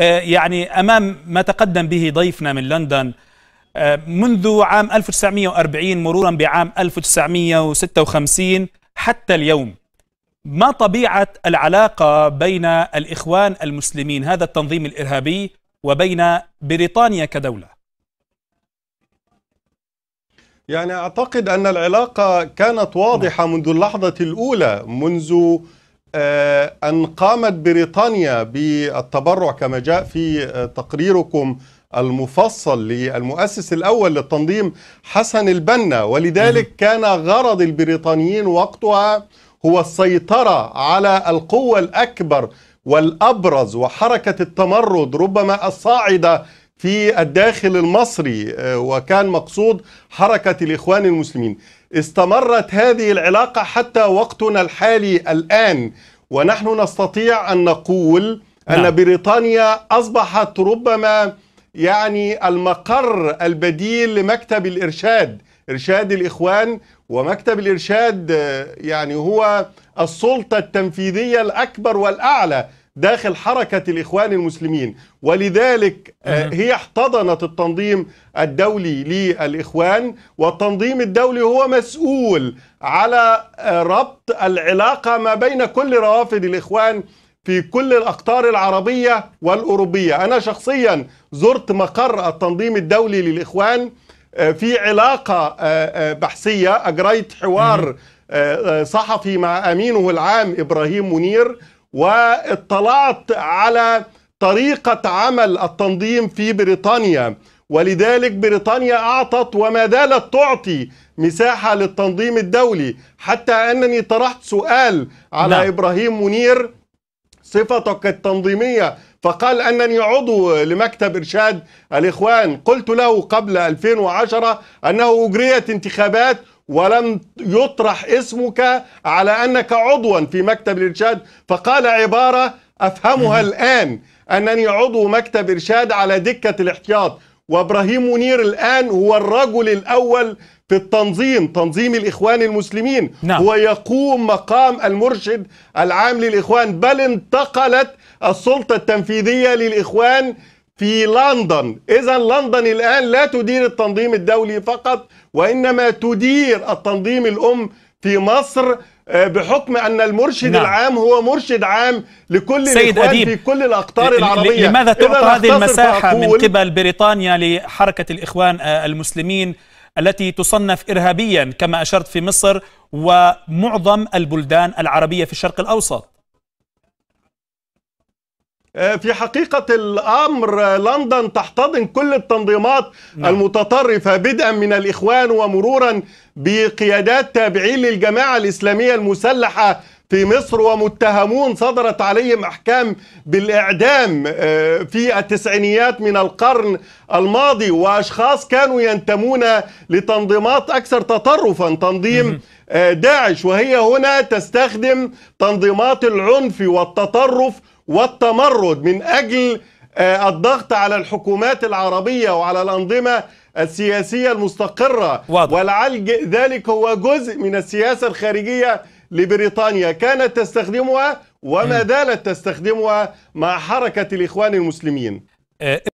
آه، يعني أمام ما تقدم به ضيفنا من لندن آه، منذ عام 1940 مرورا بعام 1956 حتى اليوم ما طبيعة العلاقة بين الإخوان المسلمين هذا التنظيم الإرهابي وبين بريطانيا كدولة يعني أعتقد أن العلاقة كانت واضحة منذ اللحظة الأولى منذ آه، أن قامت بريطانيا بالتبرع كما جاء في آه، تقريركم المفصل للمؤسس الأول للتنظيم حسن البنا ولذلك كان غرض البريطانيين وقتها هو السيطرة على القوة الأكبر والأبرز وحركة التمرد ربما الصاعدة في الداخل المصري آه، وكان مقصود حركة الإخوان المسلمين استمرت هذه العلاقة حتى وقتنا الحالي الآن ونحن نستطيع أن نقول أن نعم. بريطانيا أصبحت ربما يعني المقر البديل لمكتب الإرشاد إرشاد الإخوان ومكتب الإرشاد آه، يعني هو السلطة التنفيذية الأكبر والأعلى داخل حركة الإخوان المسلمين ولذلك آه، هي احتضنت التنظيم الدولي للإخوان والتنظيم الدولي هو مسؤول على آه، ربط العلاقة ما بين كل روافد الإخوان في كل الأقطار العربية والأوروبية أنا شخصيا زرت مقر التنظيم الدولي للإخوان آه، في علاقة بحثية أجريت حوار صحفي مع أمينه العام إبراهيم منير واطلعت على طريقة عمل التنظيم في بريطانيا ولذلك بريطانيا أعطت وما زالت تعطي مساحة للتنظيم الدولي حتى أنني طرحت سؤال على لا. نعم. إبراهيم منير صفتك التنظيمية فقال أنني عضو لمكتب إرشاد الإخوان قلت له قبل 2010 أنه أجريت انتخابات ولم يطرح اسمك على أنك عضوا في مكتب الإرشاد فقال عبارة أفهمها الآن أنني عضو مكتب إرشاد على دكة الاحتياط وابراهيم منير الان هو الرجل الاول في التنظيم تنظيم الاخوان المسلمين نعم. هو يقوم مقام المرشد العام للاخوان بل انتقلت السلطه التنفيذيه للاخوان في لندن إذا لندن الآن لا تدير التنظيم الدولي فقط وإنما تدير التنظيم الأم في مصر آه، بحكم ان المرشد نعم. العام هو مرشد عام لكل سيد أديب في كل الاقطار العربية لماذا تعطى هذه المساحة من قبل بريطانيا لحركة الاخوان آه، المسلمين التي تصنف ارهابيا كما اشرت في مصر ومعظم البلدان العربية في الشرق الاوسط آه، في حقيقة الأمر آه، لندن تحتضن كل التنظيمات نعم. المتطرفة بدءا من الإخوان ومرورا بقيادات تابعين للجماعة الإسلامية المسلحة في مصر ومتهمون صدرت عليهم احكام بالاعدام آه، في التسعينيات من القرن الماضي واشخاص كانوا ينتمون لتنظيمات اكثر تطرفا تنظيم داعش وهي هنا تستخدم تنظيمات العنف والتطرف والتمرد من أجل آه، الضغط على الحكومات العربية وعلى الأنظمة السياسية المستقرة واضح. ولعل ذلك هو جزء من السياسة الخارجية لبريطانيا كانت تستخدمها وما زالت تستخدمها مع حركة الإخوان المسلمين آه،